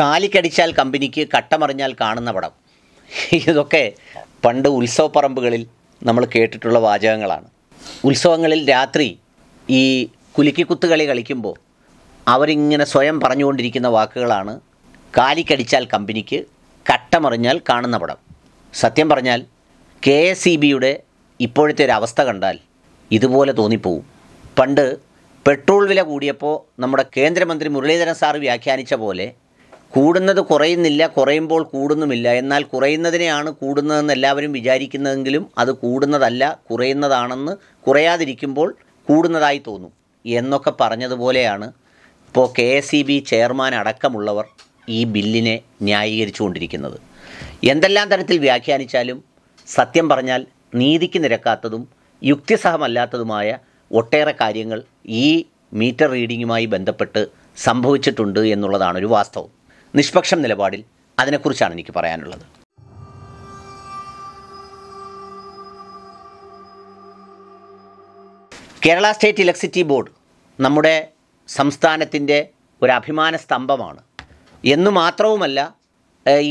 കാലിക്കടിച്ചാൽ കമ്പനിക്ക് കട്ടമറിഞ്ഞാൽ കാണുന്ന പടം ഇതൊക്കെ പണ്ട് ഉത്സവപ്പറമ്പുകളിൽ നമ്മൾ കേട്ടിട്ടുള്ള വാചകങ്ങളാണ് ഉത്സവങ്ങളിൽ രാത്രി ഈ കുലുക്കിക്കുത്തുകളി കളിക്കുമ്പോൾ അവരിങ്ങനെ സ്വയം പറഞ്ഞുകൊണ്ടിരിക്കുന്ന വാക്കുകളാണ് കാലിക്കടിച്ചാൽ കമ്പനിക്ക് കട്ടമറിഞ്ഞാൽ കാണുന്ന പടം സത്യം പറഞ്ഞാൽ കെ എസ് ഇ ബിയുടെ ഇപ്പോഴത്തെ ഒരു അവസ്ഥ കണ്ടാൽ ഇതുപോലെ തോന്നിപ്പോവും പണ്ട് പെട്രോൾ വില കൂടിയപ്പോൾ നമ്മുടെ കേന്ദ്രമന്ത്രി മുരളീധരൻ സാർ വ്യാഖ്യാനിച്ച പോലെ കൂടുന്നത് കുറയുന്നില്ല കുറയുമ്പോൾ കൂടുന്നുമില്ല എന്നാൽ കുറയുന്നതിനെയാണ് കൂടുന്നതെന്ന് എല്ലാവരും വിചാരിക്കുന്നതെങ്കിലും അത് കൂടുന്നതല്ല കുറയുന്നതാണെന്ന് കുറയാതിരിക്കുമ്പോൾ കൂടുന്നതായി തോന്നും എന്നൊക്കെ പറഞ്ഞതുപോലെയാണ് ഇപ്പോൾ K S E B chairman അടക്കമുള്ളവർ ഈ ബില്ലിനെ കൊണ്ടിരിക്കുന്നത് എന്തെല്ലാം തരത്തിൽ വ്യാഖ്യാനിച്ചാലും സത്യം പറഞ്ഞാൽ നീതിക്ക് നിരക്കാത്തതും യുക്തിസഹമല്ലാത്തതുമായ ഒട്ടേറെ കാര്യങ്ങൾ ഈ മീറ്റർ റീഡിങ്ങുമായി ബന്ധപ്പെട്ട് സംഭവിച്ചിട്ടുണ്ട് എന്നുള്ളതാണ് ഒരു വാസ്തവം നിഷ്പക്ഷം നിലപാടിൽ അതിനെക്കുറിച്ചാണ് എനിക്ക് പറയാനുള്ളത് കേരള സ്റ്റേറ്റ് ഇലക്ട്രിസിറ്റി ബോർഡ് നമ്മുടെ സംസ്ഥാനത്തിൻ്റെ ഒരു അഭിമാന സ്തംഭമാണ് എന്നു മാത്രവുമല്ല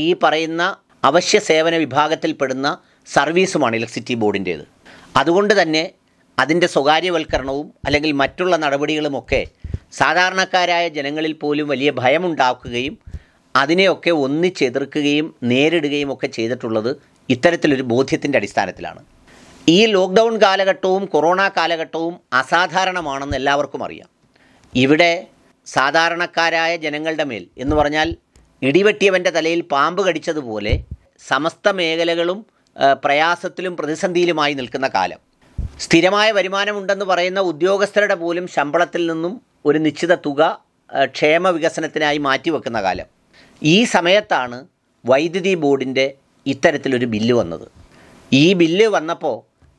ഈ പറയുന്ന അവശ്യ സേവന വിഭാഗത്തിൽപ്പെടുന്ന സർവീസുമാണ് ഇലക്ട്രിസിറ്റി ബോർഡിൻ്റേത് അതുകൊണ്ട് തന്നെ അതിൻ്റെ സ്വകാര്യവൽക്കരണവും അല്ലെങ്കിൽ മറ്റുള്ള നടപടികളുമൊക്കെ സാധാരണക്കാരായ ജനങ്ങളിൽ പോലും വലിയ ഭയമുണ്ടാക്കുകയും അതിനെയൊക്കെ ഒന്നിച്ചെതിർക്കുകയും നേരിടുകയും ഒക്കെ ചെയ്തിട്ടുള്ളത് ഇത്തരത്തിലൊരു ബോധ്യത്തിൻ്റെ അടിസ്ഥാനത്തിലാണ് ഈ ലോക്ക്ഡൗൺ കാലഘട്ടവും കൊറോണ കാലഘട്ടവും അസാധാരണമാണെന്ന് എല്ലാവർക്കും അറിയാം ഇവിടെ സാധാരണക്കാരായ ജനങ്ങളുടെ മേൽ എന്ന് പറഞ്ഞാൽ ഇടിവെട്ടിയവൻ്റെ തലയിൽ പാമ്പ് കടിച്ചതുപോലെ സമസ്ത മേഖലകളും പ്രയാസത്തിലും പ്രതിസന്ധിയിലുമായി നിൽക്കുന്ന കാലം സ്ഥിരമായ വരുമാനമുണ്ടെന്ന് പറയുന്ന ഉദ്യോഗസ്ഥരുടെ പോലും ശമ്പളത്തിൽ നിന്നും ഒരു നിശ്ചിത തുക ക്ഷേമ വികസനത്തിനായി മാറ്റിവെക്കുന്ന കാലം ഈ സമയത്താണ് വൈദ്യുതി ബോർഡിൻ്റെ ഇത്തരത്തിലൊരു ബില്ല് വന്നത് ഈ ബില്ല് വന്നപ്പോൾ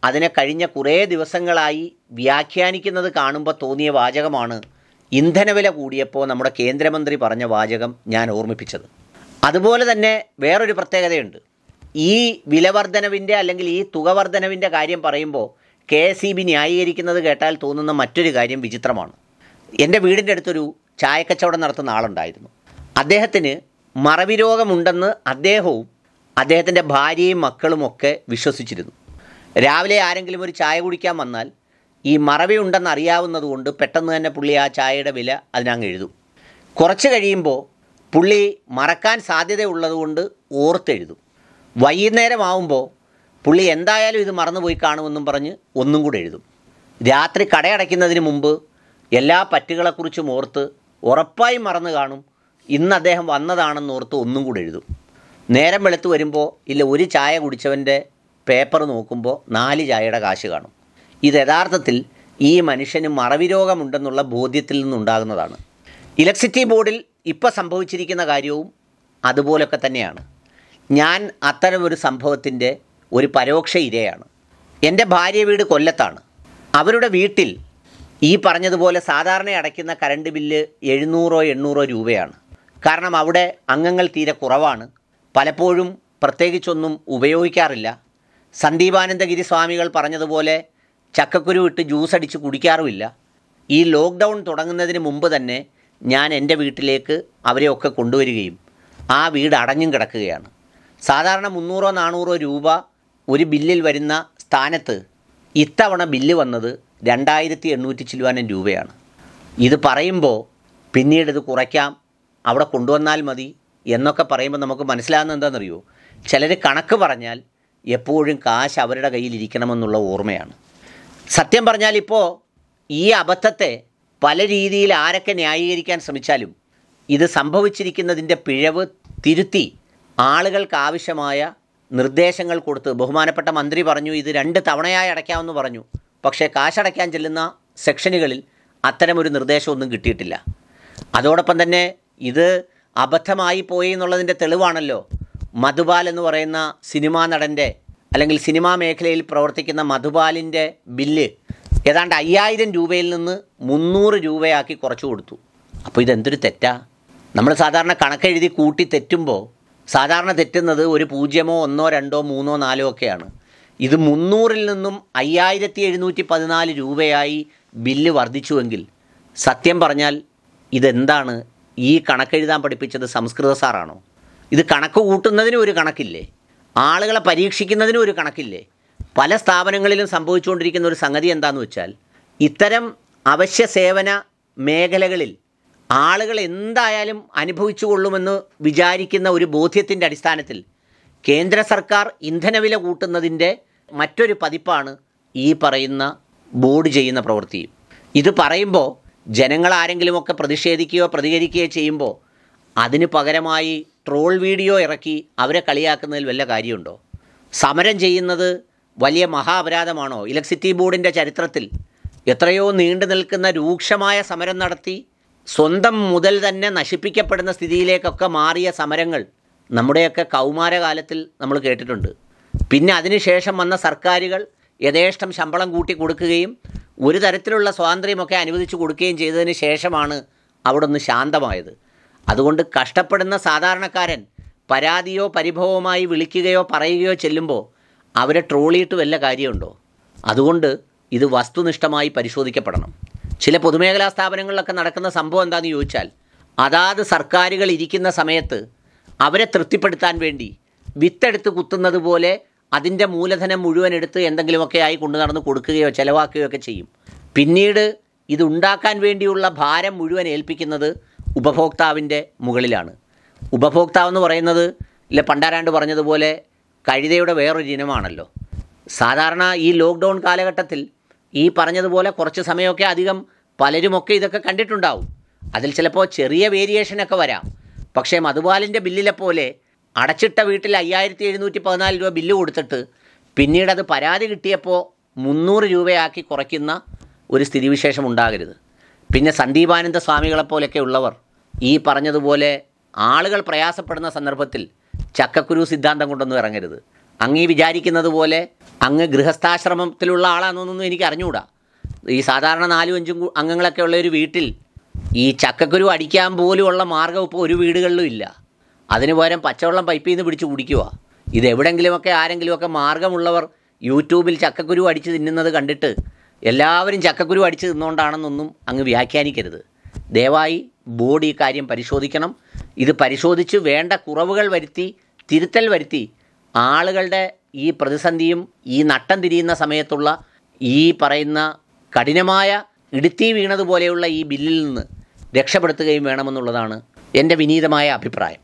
അതിനെ കഴിഞ്ഞ കുറേ ദിവസങ്ങളായി വ്യാഖ്യാനിക്കുന്നത് കാണുമ്പോൾ തോന്നിയ വാചകമാണ് ഇന്ധനവില കൂടിയപ്പോൾ നമ്മുടെ കേന്ദ്രമന്ത്രി പറഞ്ഞ വാചകം ഞാൻ ഓർമ്മിപ്പിച്ചത് അതുപോലെ തന്നെ വേറൊരു പ്രത്യേകതയുണ്ട് ഈ വിലവർധനവിൻ്റെ അല്ലെങ്കിൽ ഈ തുക കാര്യം പറയുമ്പോൾ കെ എസ് ഇ ബി ന്യായീകരിക്കുന്നത് കേട്ടാൽ തോന്നുന്ന മറ്റൊരു കാര്യം വിചിത്രമാണ് എൻ്റെ വീടിൻ്റെ അടുത്തൊരു ചായക്കച്ചവടം നടത്തുന്ന ആളുണ്ടായിരുന്നു അദ്ദേഹത്തിന് മറവി രോഗമുണ്ടെന്ന് അദ്ദേഹവും അദ്ദേഹത്തിൻ്റെ ഭാര്യയും മക്കളുമൊക്കെ വിശ്വസിച്ചിരുന്നു രാവിലെ ആരെങ്കിലും ഒരു ചായ കുടിക്കാൻ വന്നാൽ ഈ മറവി ഉണ്ടെന്ന് അറിയാവുന്നതുകൊണ്ട് പെട്ടെന്ന് തന്നെ പുള്ളി ആ ചായയുടെ വില അതിനങ്ങ് എഴുതും കുറച്ച് കഴിയുമ്പോൾ പുള്ളി മറക്കാൻ സാധ്യതയുള്ളതുകൊണ്ട് ഓർത്തെഴുതും വൈകുന്നേരമാവുമ്പോൾ പുള്ളി എന്തായാലും ഇത് മറന്നുപോയി കാണുമെന്നും പറഞ്ഞ് ഒന്നും കൂടെ എഴുതും രാത്രി കടയടയ്ക്കുന്നതിന് മുമ്പ് എല്ലാ പറ്റുകളെക്കുറിച്ചും ഓർത്ത് ഉറപ്പായും മറന്നു കാണും ഇന്ന് അദ്ദേഹം വന്നതാണെന്ന് ഓർത്ത് ഒന്നും കൂടെ എഴുതും നേരം വെളുത്ത് വരുമ്പോൾ ഇല്ല ഒരു ചായ കുടിച്ചവൻ്റെ പേപ്പർ നോക്കുമ്പോൾ നാല് ചായയുടെ കാശ് കാണും ഇത് യഥാർത്ഥത്തിൽ ഈ മനുഷ്യന് മറവി രോഗമുണ്ടെന്നുള്ള ബോധ്യത്തിൽ നിന്നുണ്ടാകുന്നതാണ് ഇലക്ട്രിസിറ്റി ബോർഡിൽ ഇപ്പോൾ സംഭവിച്ചിരിക്കുന്ന കാര്യവും അതുപോലൊക്കെ തന്നെയാണ് ഞാൻ അത്തരമൊരു സംഭവത്തിൻ്റെ ഒരു പരോക്ഷ ഇരയാണ് എൻ്റെ ഭാര്യ വീട് കൊല്ലത്താണ് അവരുടെ വീട്ടിൽ ഈ പറഞ്ഞതുപോലെ സാധാരണ അടയ്ക്കുന്ന കറണ്ട് ബില്ല് എഴുന്നൂറോ എണ്ണൂറോ രൂപയാണ് കാരണം അവിടെ അംഗങ്ങൾ തീരെ കുറവാണ് പലപ്പോഴും പ്രത്യേകിച്ചൊന്നും ഉപയോഗിക്കാറില്ല സന്ദീപാനന്ദഗിരി സ്വാമികൾ പറഞ്ഞതുപോലെ ചക്കക്കുരു ഇട്ട് ജ്യൂസ് അടിച്ച് കുടിക്കാറുമില്ല ഈ ലോക്ക്ഡൗൺ തുടങ്ങുന്നതിന് മുമ്പ് തന്നെ ഞാൻ എൻ്റെ വീട്ടിലേക്ക് അവരെയൊക്കെ കൊണ്ടുവരികയും ആ വീട് അടഞ്ഞും കിടക്കുകയാണ് സാധാരണ മുന്നൂറോ നാനൂറോ രൂപ ഒരു ബില്ലിൽ വരുന്ന സ്ഥാനത്ത് ഇത്തവണ ബില്ല് വന്നത് രണ്ടായിരത്തി എണ്ണൂറ്റി ചില്ലുവാനും രൂപയാണ് ഇത് പറയുമ്പോൾ പിന്നീട് ഇത് കുറയ്ക്കാം അവിടെ കൊണ്ടുവന്നാൽ മതി എന്നൊക്കെ പറയുമ്പോൾ നമുക്ക് മനസ്സിലാകുന്ന എന്താണെന്നറിയോ ചിലർ കണക്ക് പറഞ്ഞാൽ എപ്പോഴും കാശ് അവരുടെ കയ്യിൽ ഇരിക്കണമെന്നുള്ള ഓർമ്മയാണ് സത്യം പറഞ്ഞാൽ ഇപ്പോൾ ഈ അബദ്ധത്തെ പല രീതിയിൽ ആരൊക്കെ ന്യായീകരിക്കാൻ ശ്രമിച്ചാലും ഇത് സംഭവിച്ചിരിക്കുന്നതിൻ്റെ പിഴവ് തിരുത്തി ആളുകൾക്ക് ആവശ്യമായ നിർദ്ദേശങ്ങൾ കൊടുത്ത് ബഹുമാനപ്പെട്ട മന്ത്രി പറഞ്ഞു ഇത് രണ്ട് തവണയായി അടയ്ക്കാമെന്ന് പറഞ്ഞു പക്ഷേ കാശടയ്ക്കാൻ ചെല്ലുന്ന സെക്ഷനുകളിൽ അത്തരമൊരു നിർദ്ദേശമൊന്നും കിട്ടിയിട്ടില്ല അതോടൊപ്പം തന്നെ ഇത് അബദ്ധമായി പോയി എന്നുള്ളതിൻ്റെ തെളിവാണല്ലോ മധുപാൽ എന്ന് പറയുന്ന സിനിമാ നടൻ്റെ അല്ലെങ്കിൽ സിനിമാ മേഖലയിൽ പ്രവർത്തിക്കുന്ന മധുപാലിൻ്റെ ബില്ല് ഏതാണ്ട് അയ്യായിരം രൂപയിൽ നിന്ന് മുന്നൂറ് രൂപയാക്കി കുറച്ചു കൊടുത്തു അപ്പോൾ ഇതെന്തൊരു തെറ്റാ നമ്മൾ സാധാരണ കണക്കെഴുതി കൂട്ടി തെറ്റുമ്പോൾ സാധാരണ തെറ്റുന്നത് ഒരു പൂജ്യമോ ഒന്നോ രണ്ടോ മൂന്നോ നാലോ ഒക്കെയാണ് ഇത് മുന്നൂറിൽ നിന്നും അയ്യായിരത്തി എഴുന്നൂറ്റി പതിനാല് രൂപയായി ബില്ല് വർദ്ധിച്ചുവെങ്കിൽ സത്യം പറഞ്ഞാൽ ഇതെന്താണ് ഈ കണക്കെഴുതാൻ പഠിപ്പിച്ചത് സംസ്കൃത സാറാണോ ഇത് കണക്ക് കൂട്ടുന്നതിന് ഒരു കണക്കില്ലേ ആളുകളെ പരീക്ഷിക്കുന്നതിന് ഒരു കണക്കില്ലേ പല സ്ഥാപനങ്ങളിലും സംഭവിച്ചുകൊണ്ടിരിക്കുന്ന ഒരു സംഗതി എന്താണെന്ന് വെച്ചാൽ ഇത്തരം അവശ്യ സേവന മേഖലകളിൽ ആളുകൾ എന്തായാലും അനുഭവിച്ചു കൊള്ളുമെന്ന് വിചാരിക്കുന്ന ഒരു ബോധ്യത്തിൻ്റെ അടിസ്ഥാനത്തിൽ കേന്ദ്ര സർക്കാർ ഇന്ധനവില കൂട്ടുന്നതിൻ്റെ മറ്റൊരു പതിപ്പാണ് ഈ പറയുന്ന ബോർഡ് ചെയ്യുന്ന പ്രവൃത്തി ഇത് പറയുമ്പോൾ ജനങ്ങൾ ആരെങ്കിലുമൊക്കെ പ്രതിഷേധിക്കുകയോ പ്രതികരിക്കുകയോ ചെയ്യുമ്പോൾ അതിന് പകരമായി ട്രോൾ വീഡിയോ ഇറക്കി അവരെ കളിയാക്കുന്നതിൽ വല്ല കാര്യമുണ്ടോ സമരം ചെയ്യുന്നത് വലിയ മഹാ അപരാധമാണോ ഇലക്ട്രിസിറ്റി ബോർഡിൻ്റെ ചരിത്രത്തിൽ എത്രയോ നീണ്ടു നിൽക്കുന്ന രൂക്ഷമായ സമരം നടത്തി സ്വന്തം മുതൽ തന്നെ നശിപ്പിക്കപ്പെടുന്ന സ്ഥിതിയിലേക്കൊക്കെ മാറിയ സമരങ്ങൾ നമ്മുടെയൊക്കെ കൗമാരകാലത്തിൽ നമ്മൾ കേട്ടിട്ടുണ്ട് പിന്നെ അതിനുശേഷം വന്ന സർക്കാരുകൾ യഥേഷ്ടം ശമ്പളം കൂട്ടി കൊടുക്കുകയും ഒരു തരത്തിലുള്ള സ്വാതന്ത്ര്യമൊക്കെ അനുവദിച്ചു കൊടുക്കുകയും ചെയ്തതിന് ശേഷമാണ് അവിടെ ഒന്ന് ശാന്തമായത് അതുകൊണ്ട് കഷ്ടപ്പെടുന്ന സാധാരണക്കാരൻ പരാതിയോ പരിഭവമായി വിളിക്കുകയോ പറയുകയോ ചെല്ലുമ്പോൾ അവരെ ട്രോളിയിട്ട് വല്ല കാര്യമുണ്ടോ അതുകൊണ്ട് ഇത് വസ്തുനിഷ്ഠമായി പരിശോധിക്കപ്പെടണം ചില പൊതുമേഖലാ സ്ഥാപനങ്ങളിലൊക്കെ നടക്കുന്ന സംഭവം എന്താണെന്ന് ചോദിച്ചാൽ അതാത് സർക്കാരുകൾ ഇരിക്കുന്ന സമയത്ത് അവരെ തൃപ്തിപ്പെടുത്താൻ വേണ്ടി വിത്തെടുത്ത് കുത്തുന്നത് പോലെ അതിൻ്റെ മൂലധനം മുഴുവൻ എടുത്ത് എന്തെങ്കിലുമൊക്കെ ആയി കൊണ്ടു നടന്ന് കൊടുക്കുകയോ ചിലവാക്കുകയോ ഒക്കെ ചെയ്യും പിന്നീട് ഇതുണ്ടാക്കാൻ വേണ്ടിയുള്ള ഭാരം മുഴുവൻ ഏൽപ്പിക്കുന്നത് ഉപഭോക്താവിൻ്റെ മുകളിലാണ് എന്ന് പറയുന്നത് ഇല്ല പണ്ടാരാണ്ട് പറഞ്ഞതുപോലെ കഴുതയുടെ വേറൊരു ഇനമാണല്ലോ സാധാരണ ഈ ലോക്ക്ഡൗൺ കാലഘട്ടത്തിൽ ഈ പറഞ്ഞതുപോലെ കുറച്ച് സമയമൊക്കെ അധികം പലരുമൊക്കെ ഇതൊക്കെ കണ്ടിട്ടുണ്ടാവും അതിൽ ചിലപ്പോൾ ചെറിയ വേരിയേഷനൊക്കെ വരാം പക്ഷേ മധുപാലിൻ്റെ ബില്ലിലെ പോലെ അടച്ചിട്ട വീട്ടിൽ അയ്യായിരത്തി എഴുന്നൂറ്റി പതിനാല് രൂപ ബില്ല് കൊടുത്തിട്ട് പിന്നീട് അത് പരാതി കിട്ടിയപ്പോൾ മുന്നൂറ് രൂപയാക്കി കുറയ്ക്കുന്ന ഒരു സ്ഥിതിവിശേഷം ഉണ്ടാകരുത് പിന്നെ സന്ദീപാനന്ദ സ്വാമികളെപ്പോലൊക്കെ ഉള്ളവർ ഈ പറഞ്ഞതുപോലെ ആളുകൾ പ്രയാസപ്പെടുന്ന സന്ദർഭത്തിൽ ചക്കക്കുരു സിദ്ധാന്തം കൊണ്ടൊന്നും ഇറങ്ങരുത് അങ്ങ് ഈ വിചാരിക്കുന്നത് പോലെ അങ്ങ് ഗൃഹസ്ഥാശ്രമത്തിലുള്ള ആളാണെന്നൊന്നും എനിക്ക് അറിഞ്ഞുകൂടാ ഈ സാധാരണ നാലും അഞ്ചും അംഗങ്ങളൊക്കെ ഉള്ള ഒരു വീട്ടിൽ ഈ ചക്കക്കുരു അടിക്കാൻ പോലുമുള്ള മാർഗ്ഗം ഇപ്പോൾ ഒരു വീടുകളിലും ഇല്ല അതിന് പകരം പച്ചവെള്ളം പൈപ്പിൽ നിന്ന് പിടിച്ച് കുടിക്കുക ഇതെവിടെങ്കിലുമൊക്കെ ആരെങ്കിലുമൊക്കെ മാർഗമുള്ളവർ യൂട്യൂബിൽ ചക്കക്കുരു അടിച്ച് തിന്നുന്നത് കണ്ടിട്ട് എല്ലാവരും ചക്കക്കുരു അടിച്ച് തിന്നുകൊണ്ടാണെന്നൊന്നും അങ്ങ് വ്യാഖ്യാനിക്കരുത് ദയവായി ബോർഡ് ഈ കാര്യം പരിശോധിക്കണം ഇത് പരിശോധിച്ച് വേണ്ട കുറവുകൾ വരുത്തി തിരുത്തൽ വരുത്തി ആളുകളുടെ ഈ പ്രതിസന്ധിയും ഈ നട്ടം തിരിയുന്ന സമയത്തുള്ള ഈ പറയുന്ന കഠിനമായ ഇടുത്തി വീണതുപോലെയുള്ള ഈ ബില്ലിൽ നിന്ന് രക്ഷപ്പെടുത്തുകയും വേണമെന്നുള്ളതാണ് എൻ്റെ വിനീതമായ അഭിപ്രായം